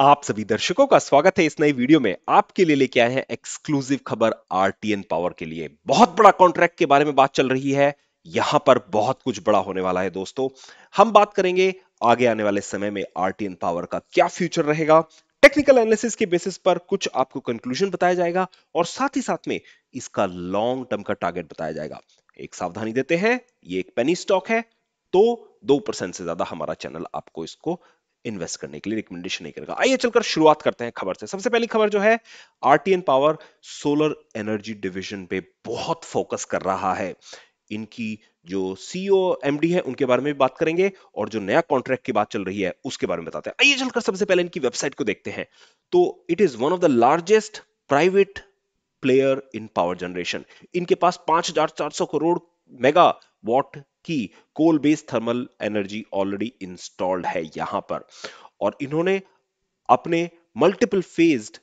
आप सभी दर्शकों का स्वागत है इस नई वीडियो में आपके लिए लेके आए हैं एक्सक्लूसिव खबर आरटीएन पावर के लिए बहुत बड़ा कॉन्ट्रैक्ट के बारे में बात चल रही है यहां पर बहुत कुछ बड़ा होने वाला है दोस्तों हम बात करेंगे आगे आने वाले समय में आरटीएन पावर का क्या फ्यूचर रहेगा टेक्निकल एनालिसिस के बेसिस पर कुछ आपको कंक्लूजन बताया जाएगा और साथ ही साथ में इसका लॉन्ग टर्म का टारगेट बताया जाएगा एक सावधानी देते हैं ये एक पेनी स्टॉक है तो दो परसेंट से ज्यादा हमारा चैनल आपको इसको इन्वेस्ट करने के लिए रिकमेंडेशन नहीं करेगा आइए चलकर शुरुआत करते हैं खबर से सबसे पहली खबर जो है RTN power solar energy division पे बहुत फोकस कर रहा है इनकी जो सीईओ एमडी e है उनके बारे में भी बात करेंगे और जो नया कॉन्ट्रैक्ट की बात चल रही है उसके बारे में बताते हैं आइए चलकर सबसे पहले इनकी वेबसाइट को देखते हैं तो it is one of the largest private player in power generation इनके पास 5400 करोड़ मेगा वॉट कि coal based thermal energy already installed है यहां पर और इन्होंने अपने multiple phased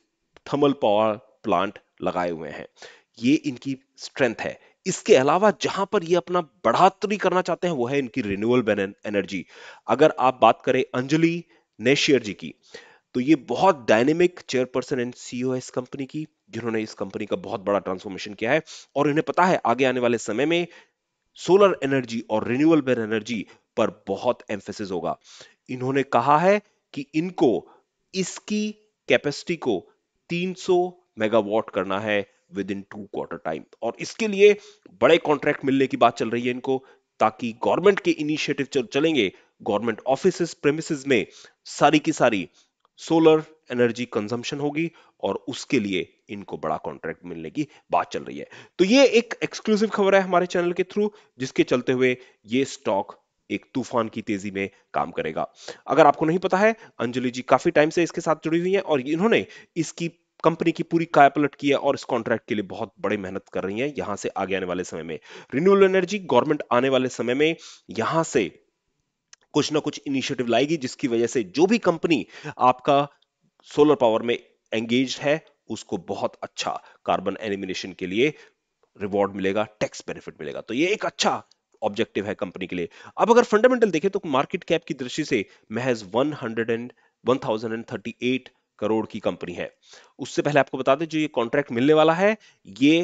thermal power plant लगाए हुए हैं ये इनकी स्ट्रेंथ है इसके अलावा जहां पर ये अपना बढ़ोतरी करना चाहते हैं वो है इनकी रिन्यूअल एनर्जी अगर आप बात करें अंजलि नेशियर जी की तो ये बहुत डायनेमिक चेयरपर्सन एंड सीईओ है इस कंपनी की जिन्होंने इस कंपनी का बहुत बड़ा ट्रांसफॉर्मेशन किया है और इन्हें पता है आगे आने वाले समय में सोलर एनर्जी और रिन्यूएबल एनर्जी पर बहुत एम्फेसिस होगा इन्होंने कहा है कि इनको इसकी कैपेसिटी को 300 मेगावाट करना है within two quarter time और इसके लिए बड़े कॉन्ट्रैक्ट मिलने की बात चल रही है इनको ताकि गवर्नमेंट के इनिशिएटिव चलेंगे गवर्नमेंट ऑफिस प्रेमिस में सारी की सारी सोलर एनर्जी कंजम्पशन होगी और उसके लिए इनको बड़ा कॉन्ट्रैक्ट मिलने की बात चल रही है तो ये एक एक्सक्लूसिव खबर है हमारे चैनल के थ्रू जिसके चलते हुए ये स्टॉक एक तूफान की तेजी में काम करेगा अगर आपको नहीं पता है अंजलि जी काफी टाइम से इसके साथ जुड़ी हुई है और इन्होंने इसकी कंपनी की पूरी कायापलट की है और इस कॉन्ट्रैक्ट के लिए बहुत बड़ी मेहनत कर रही है यहां से आगे आने वाले समय में रिन्यूएबल एनर्जी गवर्नमेंट आने वाले समय में यहां से कुछ ना कुछ इनिशिएटिव लाएगी जिसकी वजह से जो भी कंपनी आपका सोलर पावर में एंगेज है उसको बहुत अच्छा कार्बन एलिमिनेशन के लिए रिवॉर्ड मिलेगा टैक्स बेनिफिट मिलेगा तो ये एक अच्छा ऑब्जेक्टिव है कंपनी के लिए अब अगर फंडामेंटल देखें तो मार्केट कैप की दृष्टि से महज 100 एंड 1038 करोड़ की कंपनी है उससे पहले आपको बता दें जो ये कॉन्ट्रैक्ट मिलने वाला है ये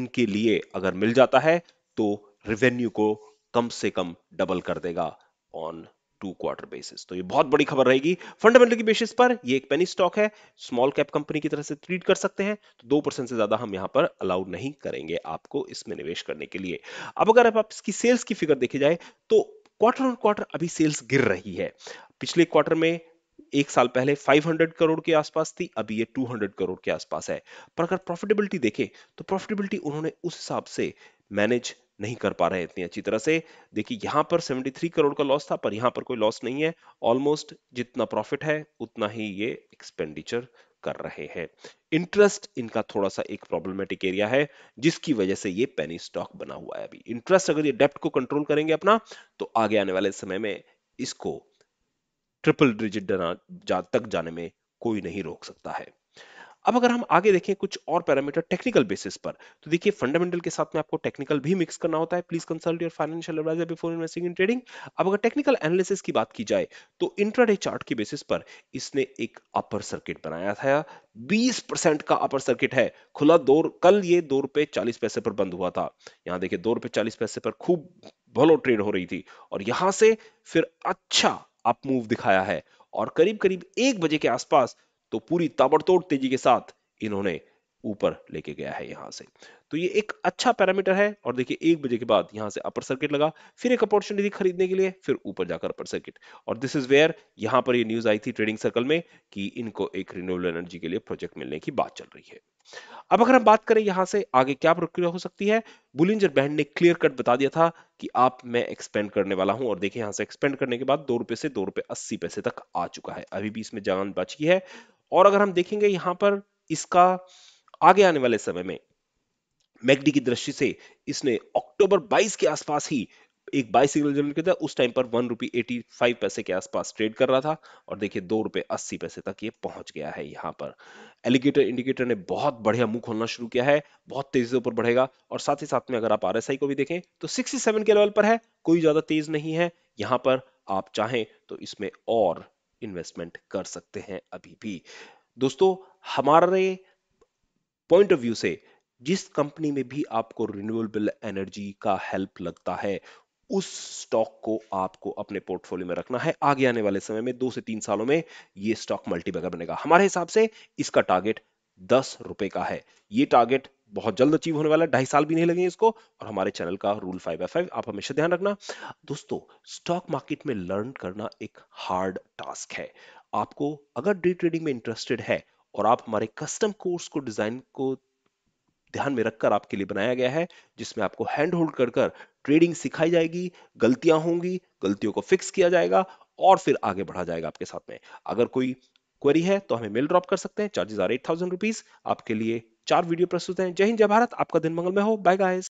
इनके लिए अगर मिल जाता है तो रेवेन्यू को कम से कम डबल कर देगा ऑन टू क्वार्टर बेसिस तो ये बहुत बड़ी खबर रहेगी फंडामेंटल की बेसिस पर ये एक पेनी स्टॉक है स्मॉल कैप कंपनी की तरह से ट्रीट कर सकते हैं तो दो परसेंट से ज्यादा हम यहां पर अलाउड नहीं करेंगे आपको इसमें निवेश करने के लिए अब अगर आप इसकी सेल्स की फिगर देखी जाए तो क्वार्टर ऑन क्वार्टर अभी सेल्स गिर रही है पिछले क्वार्टर में एक साल पहले 500 करोड़ के आसपास थी अभी ये 200 करोड़ के आसपास है पर अगर प्रॉफिटेबिलिटी देखें तो प्रॉफिटेबिलिटी उन्होंने उस हिसाब से मैनेज नहीं कर पा रहे इतनी अच्छी तरह से देखिए यहाँ पर 73 करोड़ का लॉस था पर यहाँ पर कोई लॉस नहीं है ऑलमोस्ट जितना प्रॉफिट है उतना ही ये एक्सपेंडिचर कर रहे हैं इंटरेस्ट इनका थोड़ा सा एक प्रॉब्लमेटिक एरिया है जिसकी वजह से ये पेनी स्टॉक बना हुआ है अभी इंटरेस्ट अगर ये डेप्ट को कंट्रोल करेंगे अपना तो आगे आने वाले समय में इसको ट्रिपल डिजिट तक जाने में कोई नहीं रोक सकता है अब अगर हम आगे देखें कुछ और पैरामीटर टेक्निकल बेसिस पर तो देखिए फंडामेंटल के साथ में आपको टेक्निकल भी मिक्स करना होता है please consult your financial advisor before investing in trading अब अगर टेक्निकल एनालिसिस की बात की जाए तो इंट्राडे चार्ट के बेसिस पर इसने एक अपर सर्किट बनाया था 20% का अपर सर्किट है खुला दो कल ये दो रुपए चालीस पैसे पर बंद हुआ था यहाँ देखिए दो रुपए चालीस पैसे पर खूब भलो ट्रेड हो रही थी और यहां से फिर अच्छा अप मूव दिखाया है और करीब करीब एक बजे के आसपास तो पूरी ताबड़तोड़ तेजी के साथ इन्होंने ऊपर लेके गया है यहां से तो ये एक अच्छा पैरामीटर है और देखिए एक बजे के बाद यहां से अपर सर्किट लगा फिर एक अपॉर्चुनिटी खरीदने के लिए फिर ऊपर जाकर अपर सर्किट और दिस इज वेयर यहां पर ये न्यूज आई थी ट्रेडिंग सर्कल में कि इनको एक रिन्यूएबल एनर्जी के लिए प्रोजेक्ट मिलने की बात चल रही है अब अगर हम बात करें यहां से आगे क्या प्रक्रिया हो सकती है बुलिंजर बैंड ने क्लियर कट बता दिया था कि आप मैं एक्सपेंड करने वाला हूं और देखिए यहां से एक्सपेंड करने के बाद दो रुपए से दो रुपए अस्सी पैसे तक आ चुका है अभी भी इसमें जान बची है और अगर हम देखेंगे यहां पर इसका आगे आने वाले समय में मैगडी की दृष्टि से इसने अक्टूबर 22 के आसपास ही एक बाई सिग्नल जनरेट किया था उस टाइम पर वन रुपी एटी फाइव पैसे के आसपास ट्रेड कर रहा था और देखिए दो रुपए अस्सी पैसे तक ये पहुंच गया है यहां पर एलिगेटर इंडिकेटर ने बहुत बढ़िया मुंह खोलना शुरू किया है बहुत तेजी से ऊपर बढ़ेगा और साथ ही साथ में अगर आप आर को भी देखें तो सिक्सटी के लेवल पर है कोई ज्यादा तेज नहीं है यहां पर आप चाहें तो इसमें और इन्वेस्टमेंट कर सकते हैं अभी भी दोस्तों हमारे पॉइंट ऑफ व्यू से जिस कंपनी में भी आपको रिन्यूएबल एनर्जी का हेल्प लगता है उस स्टॉक को आपको अपने पोर्टफोलियो में रखना है आगे आने वाले समय में दो से तीन सालों में यह स्टॉक मल्टीबैगर बनेगा हमारे हिसाब से इसका टारगेट दस रुपए का है ये टारगेट बहुत जल्द अचीव होने वाला है ढाई साल भी नहीं लगेंगे इसको और हमारे चैनल का रूल फाइव बाई फाइव आप हमेशा ध्यान रखना दोस्तों स्टॉक मार्केट में लर्न करना एक हार्ड टास्क है आपको अगर डे ट्रेडिंग में इंटरेस्टेड है और आप हमारे कस्टम कोर्स को डिजाइन को ध्यान में रखकर आपके लिए बनाया गया है जिसमें आपको हैंड होल्ड कर कर ट्रेडिंग सिखाई जाएगी गलतियां होंगी गलतियों को फिक्स किया जाएगा और फिर आगे बढ़ा जाएगा आपके साथ में अगर कोई क्वेरी है तो हमें मेल ड्रॉप कर सकते हैं charges are eight thousand rupees आपके लिए चार वीडियो प्रस्तुत हैं जय हिंद जय भारत आपका दिन मंगल में हो बाय गाइस